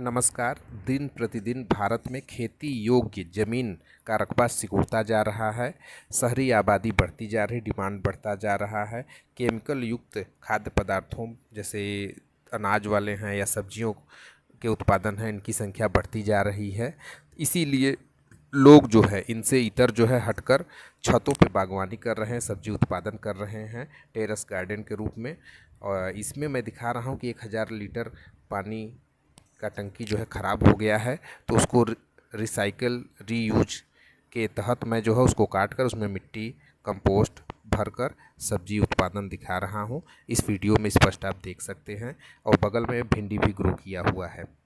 नमस्कार दिन प्रतिदिन भारत में खेती योग्य ज़मीन का रकबा सिकुड़ता जा रहा है शहरी आबादी बढ़ती जा रही डिमांड बढ़ता जा रहा है केमिकल युक्त खाद्य पदार्थों जैसे अनाज वाले हैं या सब्जियों के उत्पादन हैं इनकी संख्या बढ़ती जा रही है इसीलिए लोग जो है इनसे इतर जो है हटकर छतों पे बागवानी कर रहे हैं सब्जी उत्पादन कर रहे हैं टेरेस गार्डन के रूप में और इसमें मैं दिखा रहा हूँ कि एक हज़ार लीटर पानी का टंकी जो है ख़राब हो गया है तो उसको रिसाइकल रीयूज के तहत मैं जो है उसको काट कर उसमें मिट्टी कंपोस्ट भरकर सब्जी उत्पादन दिखा रहा हूँ इस वीडियो में स्पष्ट आप देख सकते हैं और बगल में भिंडी भी ग्रो किया हुआ है